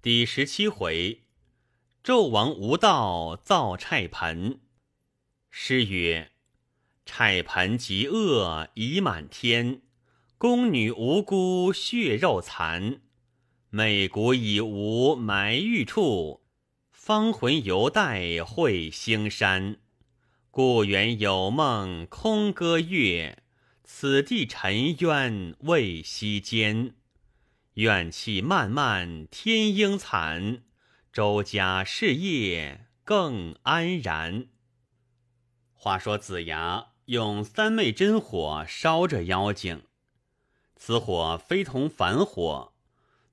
第十七回，纣王无道造菜盆。诗曰：“菜盆极恶已满天，宫女无辜血肉残。美国已无埋玉处，芳魂犹带会星山。故园有梦空歌月，此地沉冤未息间。”怨气漫漫，天应惨；周家事业更安然。话说子牙用三昧真火烧着妖精，此火非同凡火，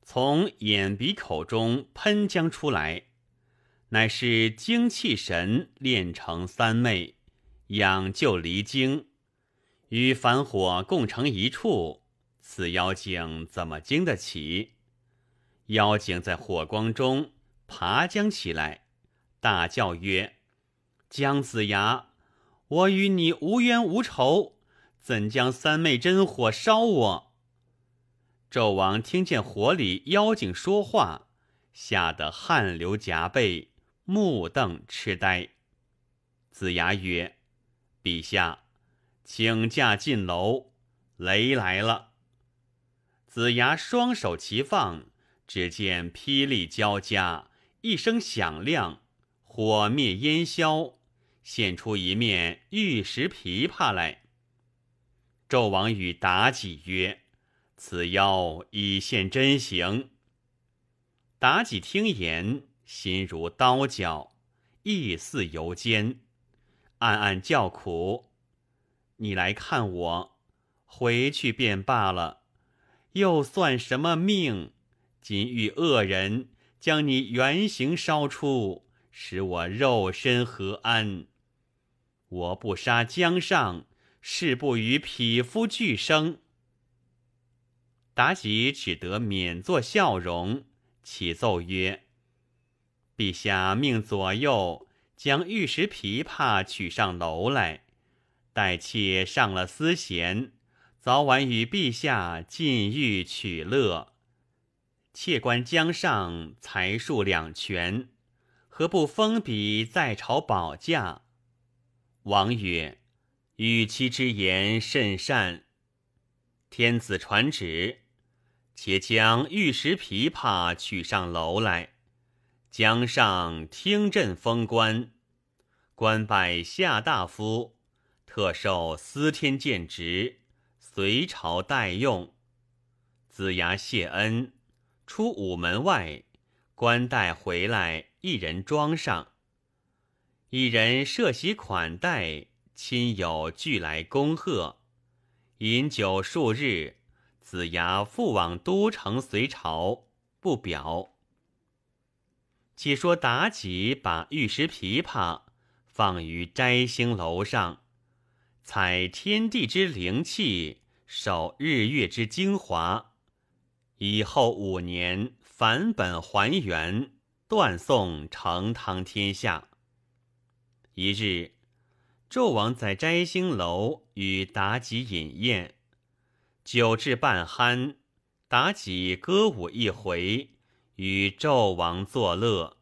从眼鼻口中喷将出来，乃是精气神炼成三昧，养就离经，与凡火共成一处。此妖精怎么经得起？妖精在火光中爬将起来，大叫曰：“姜子牙，我与你无冤无仇，怎将三昧真火烧我？”纣王听见火里妖精说话，吓得汗流浃背，目瞪痴呆。子牙曰：“陛下，请驾进楼，雷来了。”子牙双手齐放，只见霹雳交加，一声响亮，火灭烟消，现出一面玉石琵琶来。纣王与妲己曰：“此妖已现真形。”妲己听言，心如刀绞，意似游坚，暗暗叫苦：“你来看我，回去便罢了。”又算什么命？今遇恶人，将你原形烧出，使我肉身何安？我不杀江上，誓不与匹夫俱生。妲己只得免作笑容，启奏曰：“陛下命左右将玉石琵琶取上楼来，待妾上了丝弦。”早晚与陛下尽欲取乐，妾观江上才术两全，何不封笔在朝保驾？王曰：“与妻之言甚善。”天子传旨，且将玉石琵琶取上楼来，江上听朕封官。官拜下大夫，特受司天监职。隋朝待用，子牙谢恩，出午门外，官带回来，一人装上，一人设席款待亲友，俱来恭贺，饮酒数日。子牙复往都城隋朝，不表。且说妲己把玉石琵琶放于摘星楼上，采天地之灵气。守日月之精华，以后五年返本还原，断送成汤天下。一日，纣王在摘星楼与妲己饮宴，酒至半酣，妲己歌舞一回，与纣王作乐，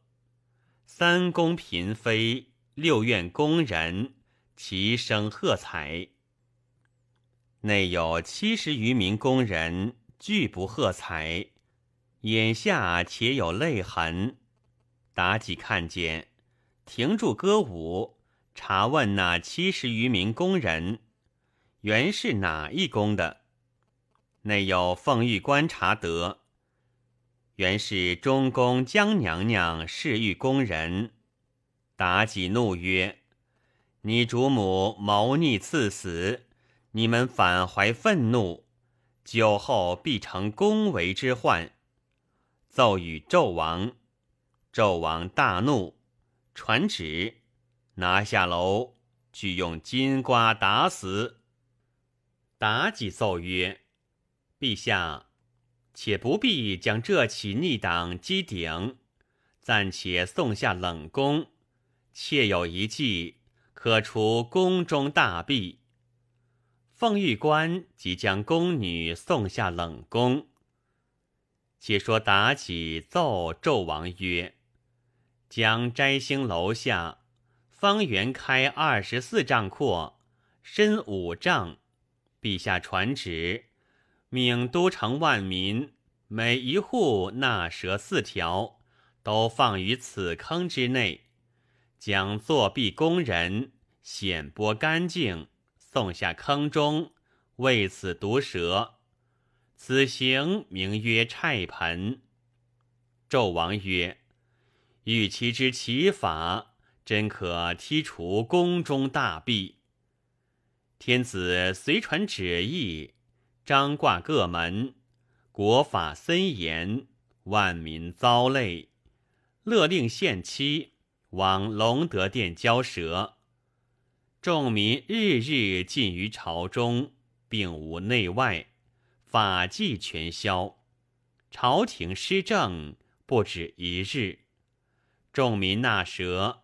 三宫嫔妃、六院宫人齐声喝彩。内有七十余名工人，拒不喝彩，眼下且有泪痕。妲己看见，停住歌舞，查问那七十余名工人，原是哪一宫的？内有凤玉观察得，原是中宫江娘娘侍御宫人。妲己怒曰：“你主母谋逆，赐死。”你们反怀愤怒，久后必成宫闱之患。奏与纣王，纣王大怒，传旨拿下楼，去用金瓜打死。妲己奏曰：“陛下，且不必将这起逆党击顶，暂且送下冷宫。妾有一计，可除宫中大弊。”凤玉官即将宫女送下冷宫。且说妲己奏纣王曰：“将摘星楼下方圆开二十四丈阔，深五丈。陛下传旨，命都城万民每一户纳蛇四条，都放于此坑之内，将作弊工人显剥干净。”送下坑中，为此毒蛇。此刑名曰虿盆。纣王曰：“欲其之其法，真可剔除宫中大弊。”天子随传旨意，张挂各门，国法森严，万民遭累。勒令限期往龙德殿交蛇。众民日日尽于朝中，并无内外，法纪全消，朝廷施政不止一日。众民纳蛇，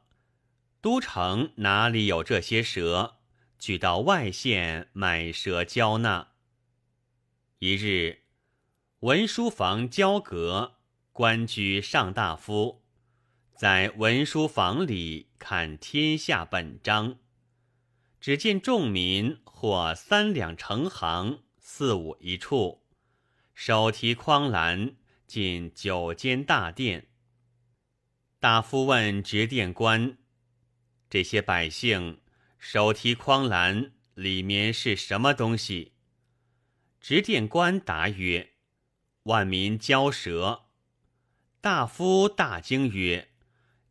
都城哪里有这些蛇？举到外县买蛇交纳。一日，文书房交阁官居上大夫，在文书房里看天下本章。只见众民或三两成行，四五一处，手提筐篮，进九间大殿。大夫问执殿官：“这些百姓手提筐篮里面是什么东西？”执殿官答曰：“万民交蛇。”大夫大惊曰：“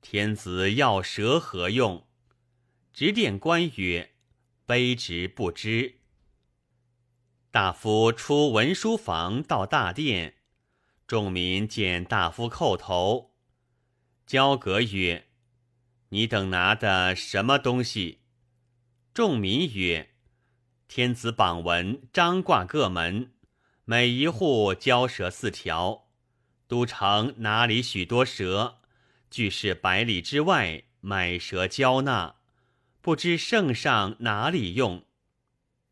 天子要蛇何用？”执殿官曰：卑职不知。大夫出文书房到大殿，众民见大夫叩头。焦格曰：“你等拿的什么东西？”众民曰：“天子榜文张挂各门，每一户交蛇四条。都城哪里许多蛇，俱是百里之外买蛇交纳。”不知圣上哪里用？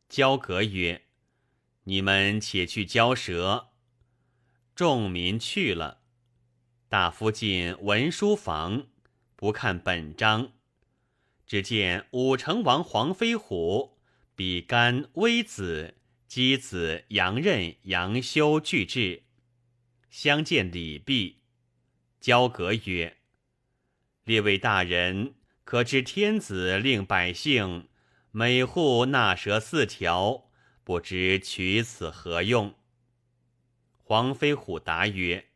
焦格曰：“你们且去交舌。”众民去了。大夫进文书房，不看本章，只见武成王黄飞虎、比干、微子、箕子、杨任、杨修俱至，相见礼毕。焦阁曰：“列位大人。”可知天子令百姓每户纳蛇四条，不知取此何用？黄飞虎答曰：“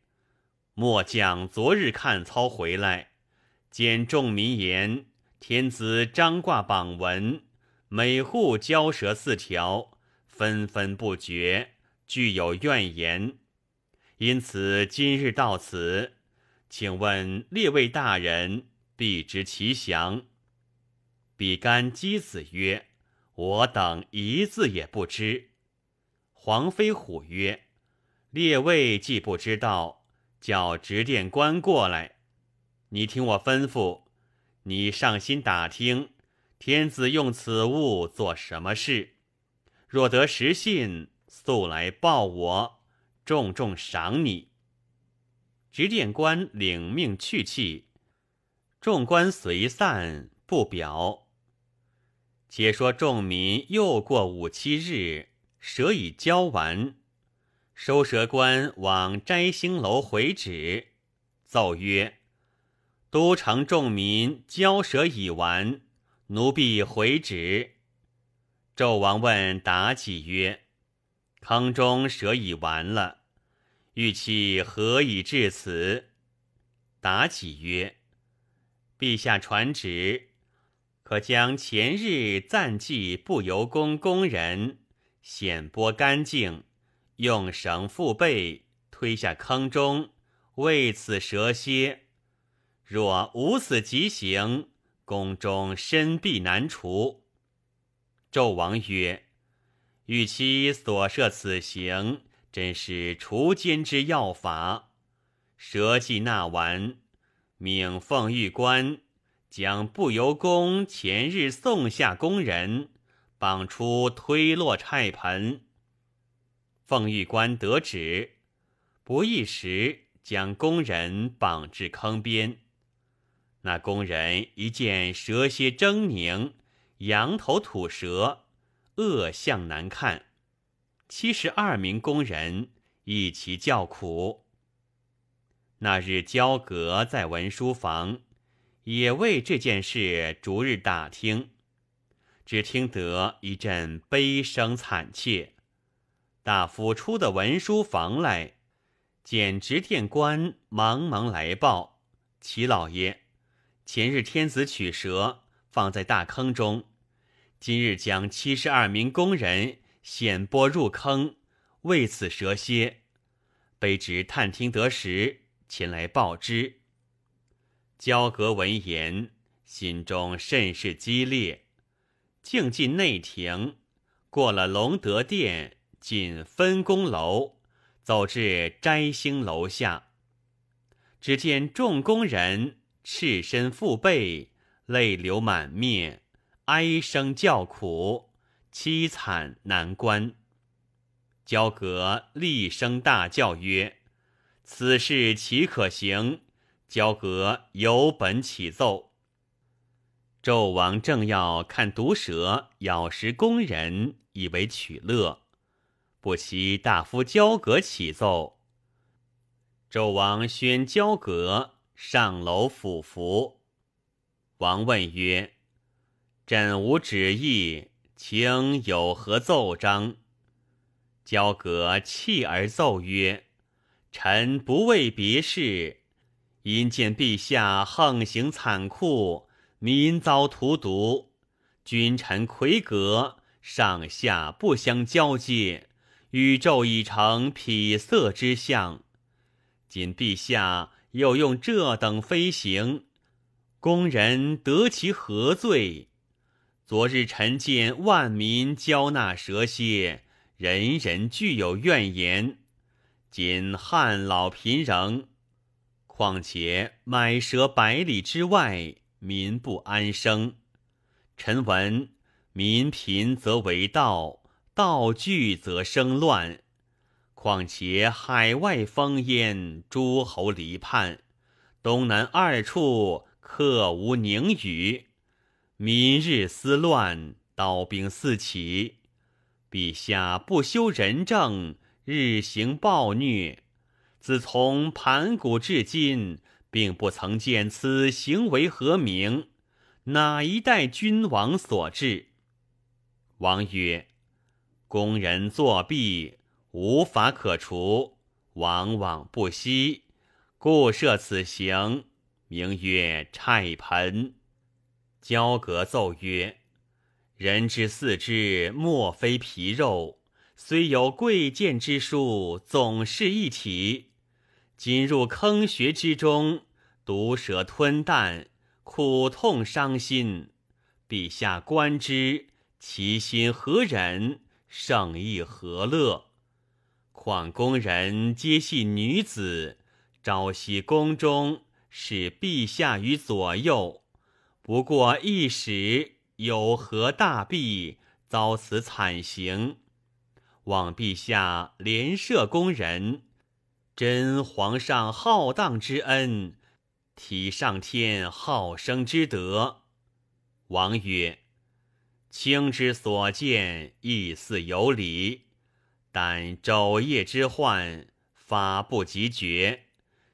末将昨日看操回来，见众民言天子张挂榜文，每户交蛇四条，纷纷不绝，俱有怨言。因此今日到此，请问列位大人。”必知其详。比干姬子曰：“我等一字也不知。”黄飞虎曰：“列位既不知道，叫执殿官过来。你听我吩咐，你上心打听天子用此物做什么事。若得实信，速来报我，重重赏你。”执殿官领命去气。众官随散不表。且说众民又过五七日，蛇已交完，收蛇官往摘星楼回旨，奏曰：“都城众民交蛇已完，奴婢回旨。”纣王问妲己曰：“坑中蛇已完了，玉器何以至此？”妲己曰。陛下传旨，可将前日暂寄不由宫工人，显剥干净，用绳缚背，推下坑中，为此蛇蝎。若无此极行，宫中身必难除。纣王曰：“与其所设此刑，真是除奸之要法。蛇迹纳完。”命奉玉官，将不由宫前日送下宫人绑出，推落菜盆。奉玉官得旨，不一时将工人绑至坑边。那工人一见蛇蝎狰狞，仰头吐舌，恶相难看。七十二名工人一齐叫苦。那日焦阁在文书房，也为这件事逐日打听，只听得一阵悲声惨切。大夫出的文书房来，简直殿官忙忙来报：齐老爷，前日天子取蛇放在大坑中，今日将七十二名工人险拨入坑，为此蛇蝎。卑职探听得时。前来报之。焦格闻言，心中甚是激烈，径进内廷，过了隆德殿，进分工楼，走至摘星楼下，只见众工人赤身负背，泪流满面，哀声叫苦，凄惨难观。焦格厉声大叫曰。此事岂可行？焦革由本起奏。纣王正要看毒蛇咬食工人，以为取乐，不期大夫交革起奏。纣王宣交革上楼俯伏。王问曰：“朕无旨意，请有何奏章？”交革泣而奏曰。臣不为别事，因见陛下横行残酷，民遭荼毒，君臣魁阁，上下不相交接，宇宙已成痞色之象。今陛下又用这等飞行，宫人得其何罪？昨日臣见万民交纳蛇蝎，人人具有怨言。今汉老贫仍，况且买蛇百里之外，民不安生。臣闻民贫则为盗，盗聚则生乱。况且海外烽烟，诸侯离叛，东南二处，客无宁语，民日思乱，刀兵四起。陛下不修仁政。日行暴虐，自从盘古至今，并不曾见此行为何名？哪一代君王所致？王曰：“宫人作弊，无法可除，往往不息，故设此刑，名曰虿盆。”交格奏曰：“人之四肢，莫非皮肉。”虽有贵贱之术，总是一体。今入坑穴之中，毒蛇吞蛋，苦痛伤心。陛下观之，其心何忍？圣意何乐？况宫人皆系女子，朝夕宫中，使陛下于左右，不过一时，有何大弊，遭此惨刑？望陛下怜赦宫人，真皇上浩荡之恩，体上天好生之德。王曰：“卿之所见，亦似有理。但昼夜之患，法不及绝，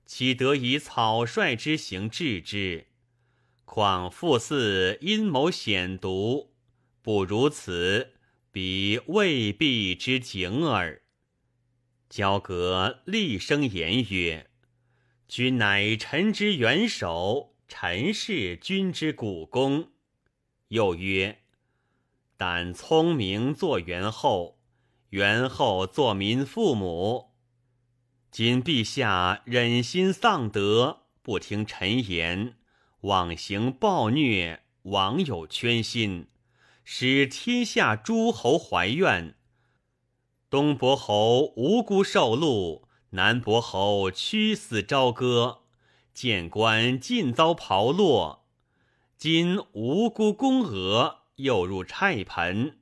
岂得以草率之行治之？况复嗣阴谋险毒，不如此。”彼未必之景耳。焦革厉声言曰：“君乃臣之元首，臣是君之股肱。”又曰：“但聪明作元后，元后作民父母。今陛下忍心丧德，不听臣言，妄行暴虐，枉有圈心。”使天下诸侯怀怨，东伯侯无辜受戮，南伯侯屈死朝歌，谏官尽遭剖落。今无辜公娥又入菜盆，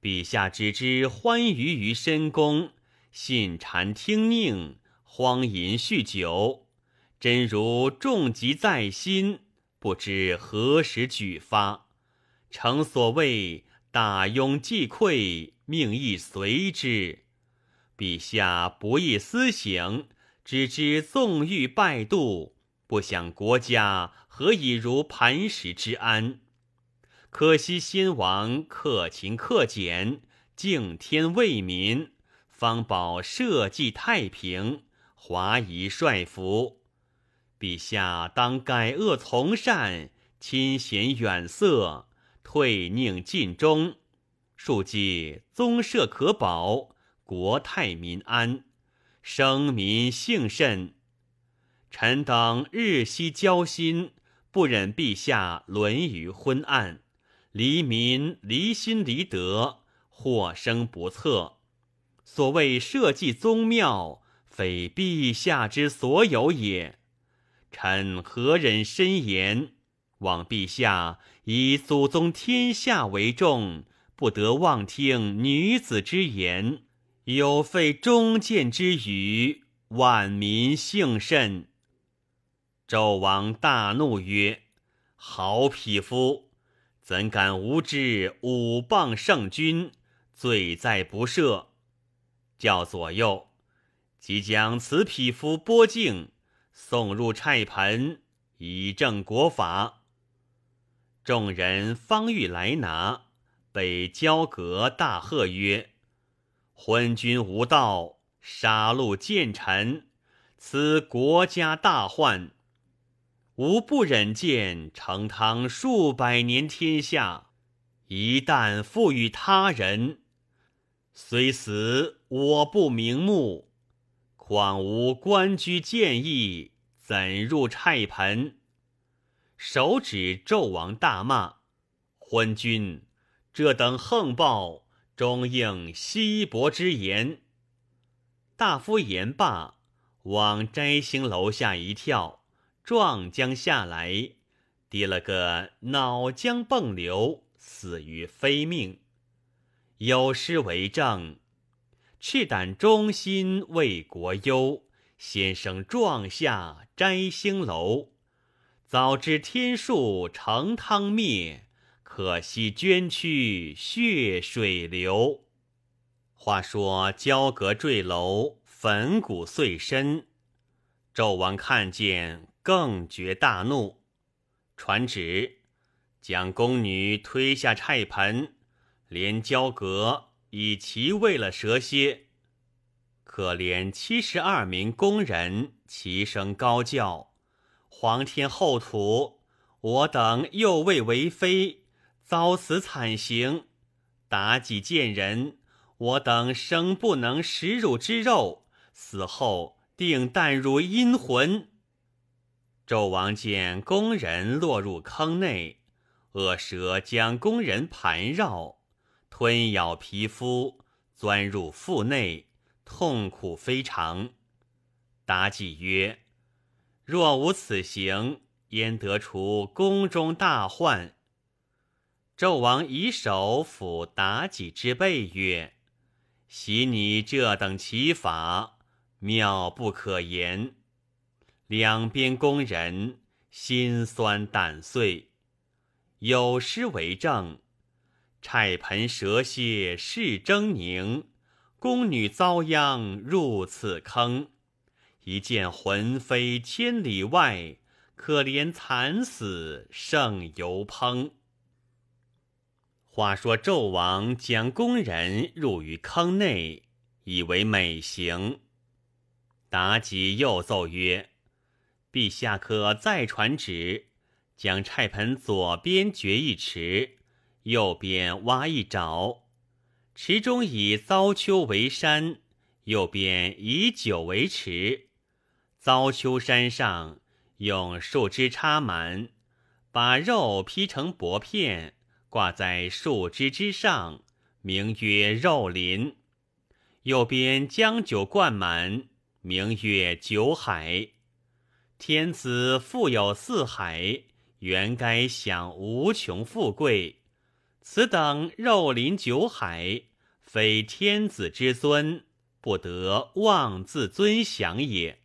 陛下只知欢娱于深宫，信谗听命，荒淫酗酒，真如重疾在心，不知何时举发。诚所谓大庸既溃，命亦随之。陛下不易私行，只知纵欲败度，不想国家何以如磐石之安？可惜先王克勤克俭，敬天为民，方保社稷太平，华夷帅服。陛下当改恶从善，亲贤远色。退宁尽忠，庶几宗社可保，国泰民安，生民幸甚。臣等日夕交心，不忍陛下沦于昏暗，黎民离心离德，祸生不测。所谓社稷宗庙，非陛下之所有也。臣何忍深言？望陛下。以祖宗天下为重，不得妄听女子之言。有废忠谏之语，万民幸甚。纣王大怒曰：“好匹夫，怎敢无知武棒圣君？罪在不赦。”叫左右即将此匹夫剥净，送入菜盆，以正国法。众人方欲来拿，北郊阁大喝曰：“昏君无道，杀戮谏臣，此国家大患。吾不忍见成汤数百年天下，一旦赋予他人，虽死我不瞑目。况无官居见议，怎入菜盆？”手指纣王，大骂昏君，这等横暴，终应西伯之言。大夫言罢，往摘星楼下一跳，撞将下来，跌了个脑浆迸流，死于非命。有诗为证：赤胆忠心为国忧，先生撞下摘星楼。早知天数成汤灭，可惜捐躯血水流。话说交阁坠楼，粉骨碎身。纣王看见，更觉大怒，传旨将宫女推下菜盆，连交阁以其喂了蛇蝎。可怜七十二名宫人，齐声高叫。皇天厚土，我等又未为妃，遭此惨刑。妲己见人，我等生不能食汝之肉，死后定淡如阴魂。纣王见宫人落入坑内，恶蛇将宫人盘绕，吞咬皮肤，钻入腹内，痛苦非常。妲己曰。若无此行，焉得除宫中大患？纣王以手抚妲己之背，曰：“袭你这等奇法，妙不可言。”两边宫人心酸胆碎，有诗为证：“虿盆蛇蝎势狰狞，宫女遭殃入此坑。”一见魂飞千里外，可怜惨死胜油烹。话说纣王将工人入于坑内，以为美行。妲己又奏曰：“陛下可再传旨，将菜盆左边掘一池，右边挖一沼，池中以糟丘为山，右边以酒为池。”遭丘山上用树枝插满，把肉劈成薄片挂在树枝之上，名曰肉林。右边将酒灌满，名曰酒海。天子富有四海，原该享无穷富贵。此等肉林酒海，非天子之尊，不得妄自尊享也。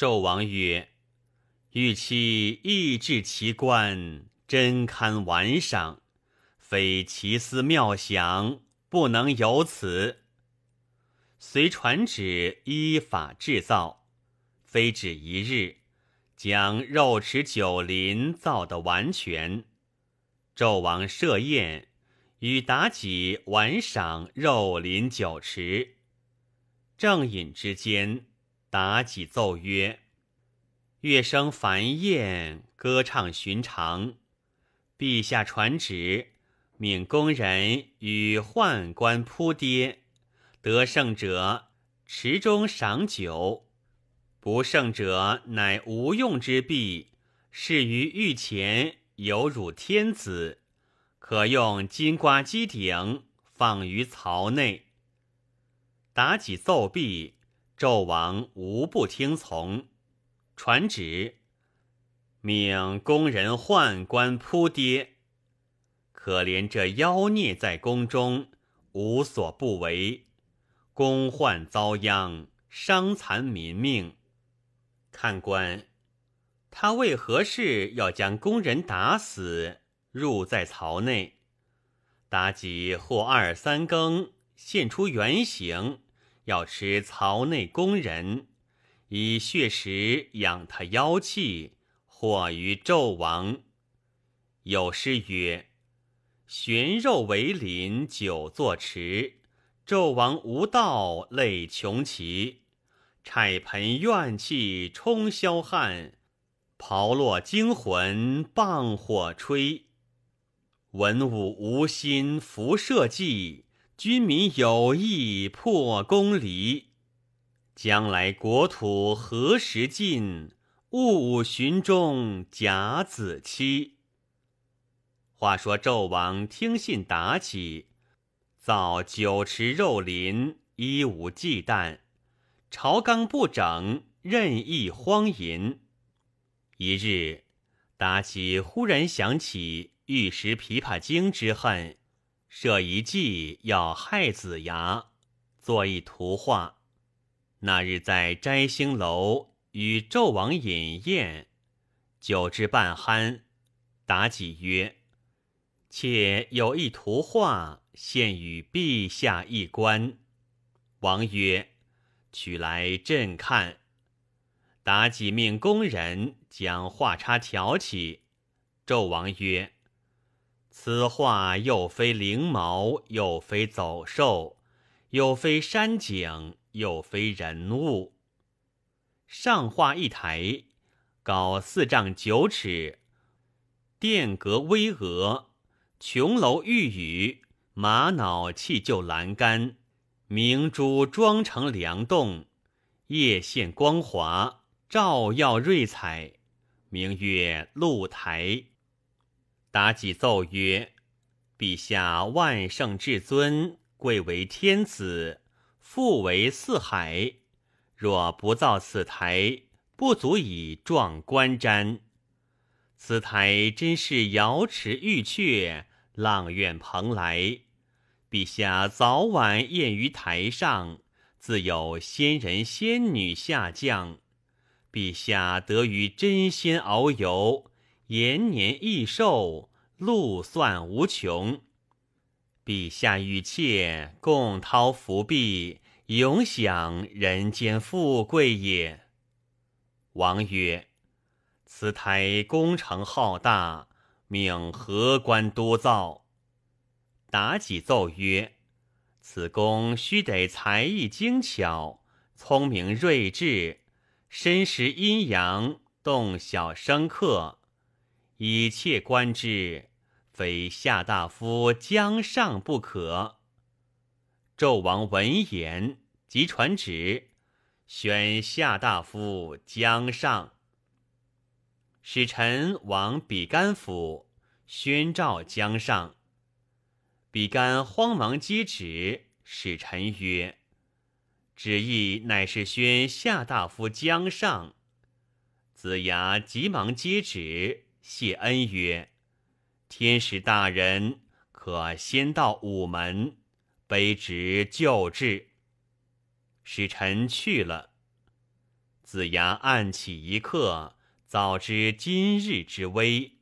纣王曰：“欲其意志奇观，真堪玩赏。非奇思妙想，不能有此。遂传旨依法制造，非止一日，将肉池酒林造得完全。纣王设宴，与妲己玩赏肉林酒池，正饮之间。”妲己奏曰：“乐声繁艳，歌唱寻常。陛下传旨，命工人与宦官扑跌，得胜者池中赏酒；不胜者乃无用之币，是于御前，有辱天子。可用金瓜机顶，放于槽内。”妲己奏毕。纣王无不听从，传旨命宫人宦官扑爹。可怜这妖孽在宫中无所不为，宫患遭殃，伤残民命。看官，他为何事要将宫人打死，入在槽内？妲己或二三更现出原形。要吃槽内工人，以血食养他妖气，祸于纣王。有诗曰：“悬肉为邻，久坐池。纣王无道，累穷奇。虿盆怨气冲霄汉，袍落惊魂傍火吹。文武无心辐社稷。”军民有意破公离，将来国土何时尽？勿寻中甲子期。话说纣王听信妲己，造酒池肉林，一无忌惮，朝纲不整，任意荒淫。一日，妲己忽然想起玉石琵琶精之恨。设一计要害子牙，作一图画。那日在摘星楼与纣王饮宴，酒至半酣，妲己曰：“且有一图画，献与陛下一观。”王曰：“取来朕看。”妲己命宫人将画叉挑起。纣王曰。此画又非灵毛，又非走兽，又非山景，又非人物。上画一台，高四丈九尺，殿阁巍峨，琼楼玉宇，玛瑙砌就栏杆，明珠装成梁栋，叶线光滑，照耀瑞彩，名曰露台。妲己奏曰：“陛下万圣至尊，贵为天子，富为四海。若不造此台，不足以壮观瞻。此台真是瑶池玉阙，阆苑蓬莱。陛下早晚宴于台上，自有仙人仙女下降，陛下得与真仙遨游。”延年益寿，禄算无穷。陛下与妾共掏福币，永享人间富贵也。王曰：“此台工程浩大，命何官多造？”妲己奏曰：“此工须得才艺精巧、聪明睿智、深识阴阳、动晓生克。”以切观之，非夏大夫姜尚不可。纣王闻言，即传旨，选夏大夫姜尚。使臣往比干府宣召姜尚。比干慌忙接旨，使臣曰：“旨意乃是宣夏大夫姜尚。”子牙急忙接旨。谢恩曰：“天使大人可先到午门，卑职就治。”使臣去了。子牙暗起一刻，早知今日之危。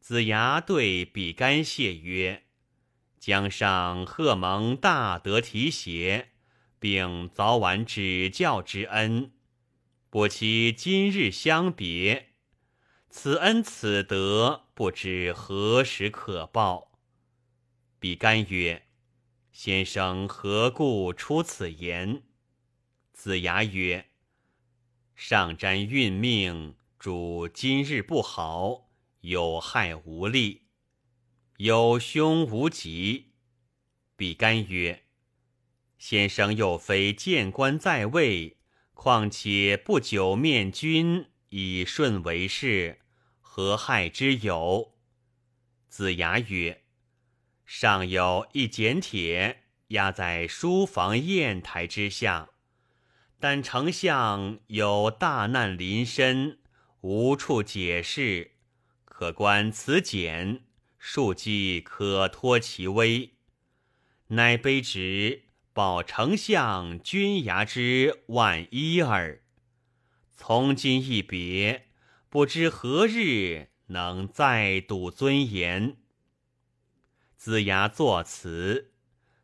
子牙对比干谢曰：“江上贺蒙大德提携，并早晚指教之恩，不期今日相别。”此恩此德，不知何时可报。比干曰：“先生何故出此言？”子牙曰：“上瞻运命，主今日不好，有害无利，有凶无吉。”比干曰：“先生又非谏官在位，况且不久面君，以顺为事。”何害之有？子牙曰：“尚有一简帖压在书房砚台之下，但丞相有大难临身，无处解释，可观此简，庶几可托其危。乃卑职保丞相君牙之万一耳。从今一别。”不知何日能再睹尊严。子牙作词，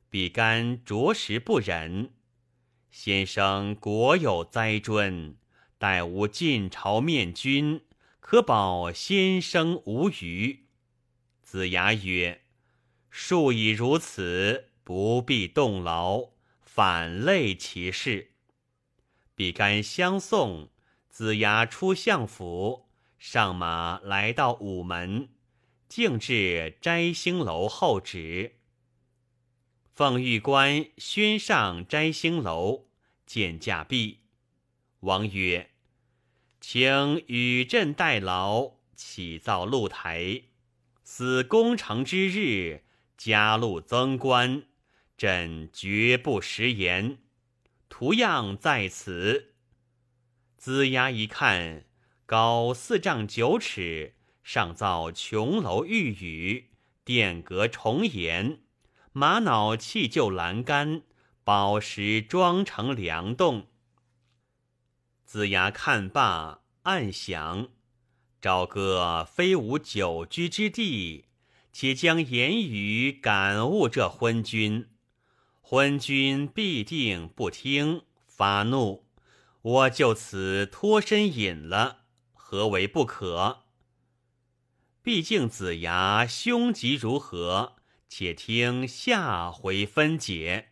比干着实不忍。先生果有灾尊，待吾进朝面君，可保先生无虞。子牙曰：“数已如此，不必动劳，反累其事。”比干相送。子牙出相府，上马来到午门，径至摘星楼候旨。奉玉官宣上摘星楼，见驾毕，王曰：“请与朕代劳，起造露台。此攻城之日，加禄增官，朕绝不食言。图样在此。”子牙一看，高四丈九尺，上造琼楼玉宇，殿阁重檐，玛瑙砌就栏杆，宝石装成梁栋。子牙看罢，暗想：朝歌非吾久居之地，且将言语感悟这昏君，昏君必定不听，发怒。我就此脱身隐了，何为不可？毕竟子牙凶吉如何，且听下回分解。